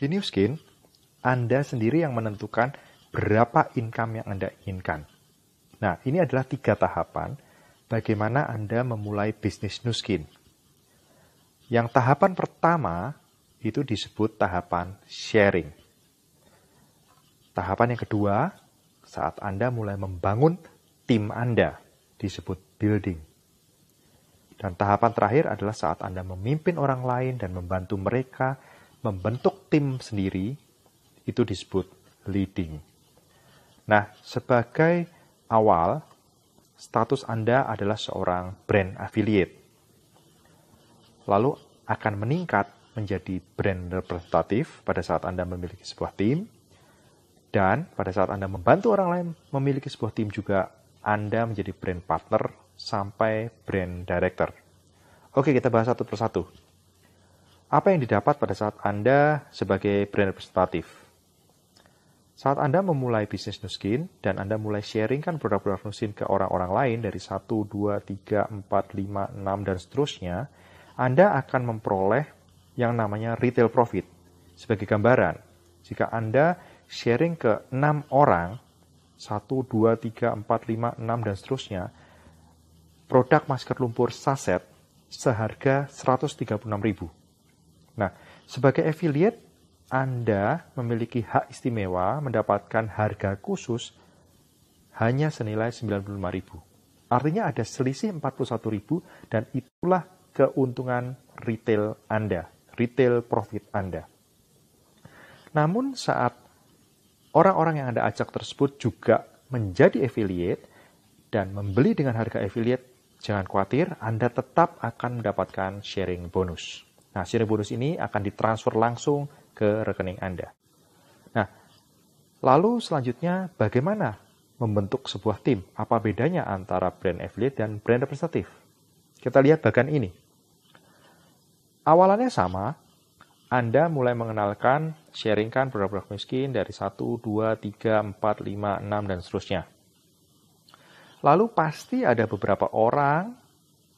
Di New Skin, Anda sendiri yang menentukan berapa income yang Anda inginkan. Nah, ini adalah tiga tahapan bagaimana Anda memulai bisnis New Skin. Yang tahapan pertama itu disebut tahapan sharing. Tahapan yang kedua, saat Anda mulai membangun tim Anda, disebut building. Dan tahapan terakhir adalah saat Anda memimpin orang lain dan membantu mereka membentuk tim sendiri itu disebut leading. Nah, sebagai awal, status Anda adalah seorang brand affiliate. Lalu akan meningkat menjadi brand representatif pada saat Anda memiliki sebuah tim. Dan pada saat Anda membantu orang lain memiliki sebuah tim juga, Anda menjadi brand partner sampai brand director. Oke, kita bahas satu persatu. Apa yang didapat pada saat Anda sebagai brand representatif? Saat Anda memulai bisnis Nuskin dan Anda mulai sharingkan produk-produk Nuskin ke orang-orang lain dari 1, 2, 3, 4, 5, 6, dan seterusnya, Anda akan memperoleh yang namanya retail profit. Sebagai gambaran, jika Anda sharing ke 6 orang, 1, 2, 3, 4, 5, 6, dan seterusnya, produk masker lumpur saset seharga 136 ribu. Nah, sebagai affiliate, Anda memiliki hak istimewa mendapatkan harga khusus hanya senilai 95.000. Artinya ada selisih 41.000 dan itulah keuntungan retail Anda, retail profit Anda. Namun saat orang-orang yang Anda ajak tersebut juga menjadi affiliate dan membeli dengan harga affiliate, jangan khawatir, Anda tetap akan mendapatkan sharing bonus. Nah, sirih bonus ini akan ditransfer langsung ke rekening Anda. Nah, lalu selanjutnya bagaimana membentuk sebuah tim? Apa bedanya antara brand affiliate dan brand representatif? Kita lihat bagian ini. Awalannya sama, Anda mulai mengenalkan, sharingkan produk-produk miskin dari 1, 2, 3, 4, 5, 6, dan seterusnya. Lalu pasti ada beberapa orang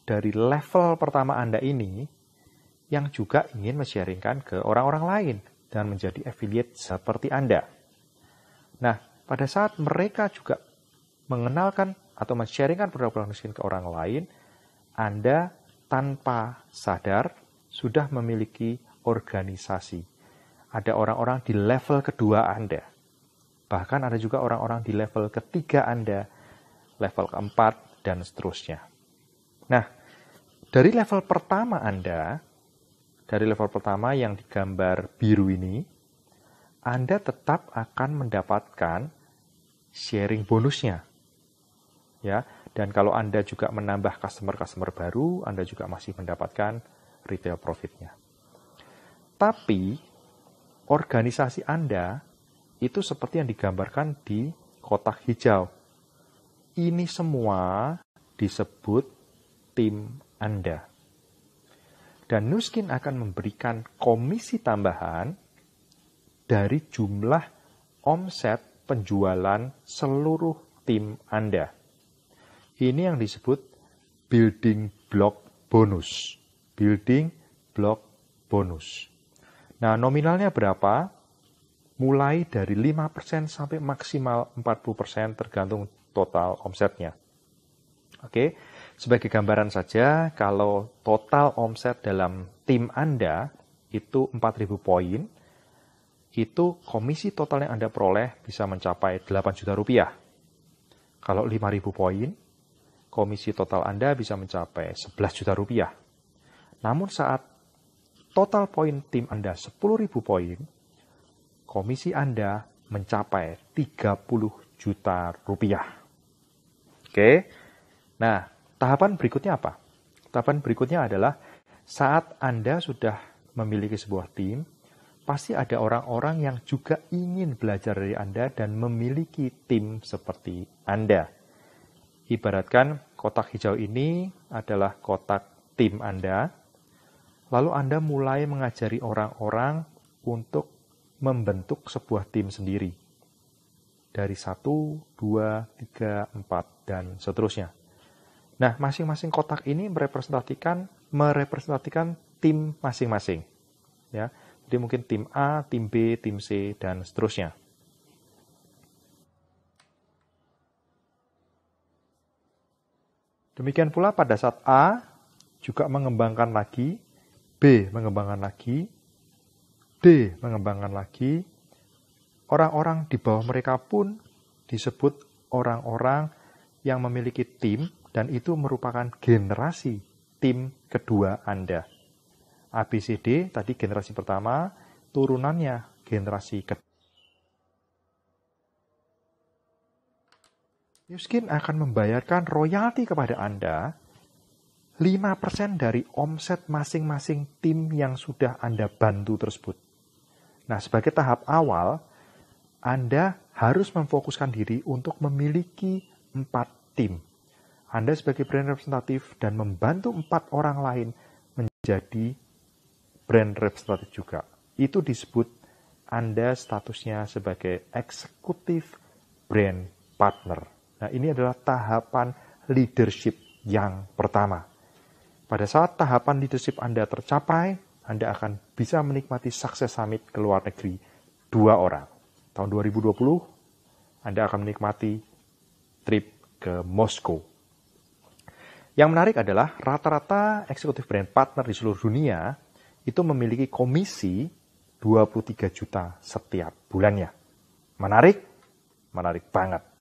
dari level pertama Anda ini yang juga ingin men-sharingkan ke orang-orang lain dan menjadi affiliate seperti Anda. Nah, pada saat mereka juga mengenalkan atau men-sharingkan produk-produk miskin ke orang lain, Anda tanpa sadar sudah memiliki organisasi. Ada orang-orang di level kedua Anda. Bahkan ada juga orang-orang di level ketiga Anda, level keempat, dan seterusnya. Nah, dari level pertama Anda, dari level pertama yang digambar biru ini, Anda tetap akan mendapatkan sharing bonusnya. Ya, dan kalau Anda juga menambah customer-customer baru, Anda juga masih mendapatkan retail profitnya. Tapi organisasi Anda itu seperti yang digambarkan di kotak hijau. Ini semua disebut tim Anda dan Nuskin akan memberikan komisi tambahan dari jumlah omset penjualan seluruh tim Anda. Ini yang disebut building block bonus. Building block bonus. Nah, nominalnya berapa? Mulai dari 5% sampai maksimal 40% tergantung total omsetnya. Oke. Okay? Sebagai gambaran saja, kalau total omset dalam tim Anda itu 4.000 poin, itu komisi total yang Anda peroleh bisa mencapai 8 juta rupiah. Kalau 5.000 poin, komisi total Anda bisa mencapai 11 juta rupiah. Namun saat total poin tim Anda 10.000 poin, komisi Anda mencapai 30 juta rupiah. Oke, nah Tahapan berikutnya apa? Tahapan berikutnya adalah saat Anda sudah memiliki sebuah tim, pasti ada orang-orang yang juga ingin belajar dari Anda dan memiliki tim seperti Anda. Ibaratkan kotak hijau ini adalah kotak tim Anda, lalu Anda mulai mengajari orang-orang untuk membentuk sebuah tim sendiri. Dari satu, dua, tiga, empat dan seterusnya. Nah, masing-masing kotak ini merepresentasikan merepresentasikan tim masing-masing. Ya. Jadi mungkin tim A, tim B, tim C dan seterusnya. Demikian pula pada saat A juga mengembangkan lagi, B mengembangkan lagi, D mengembangkan lagi, orang-orang di bawah mereka pun disebut orang-orang yang memiliki tim dan itu merupakan generasi tim kedua Anda. ABCD tadi generasi pertama, turunannya generasi kedua. Newskin akan membayarkan royalti kepada Anda 5% dari omset masing-masing tim yang sudah Anda bantu tersebut. Nah, sebagai tahap awal, Anda harus memfokuskan diri untuk memiliki 4 tim. Anda sebagai brand representatif dan membantu empat orang lain menjadi brand representatif juga. Itu disebut Anda statusnya sebagai eksekutif brand partner. Nah, ini adalah tahapan leadership yang pertama. Pada saat tahapan leadership Anda tercapai, Anda akan bisa menikmati sukses Summit ke luar negeri dua orang. Tahun 2020, Anda akan menikmati trip ke Moskow yang menarik adalah rata-rata eksekutif brand partner di seluruh dunia itu memiliki komisi 23 juta setiap bulannya. Menarik? Menarik banget.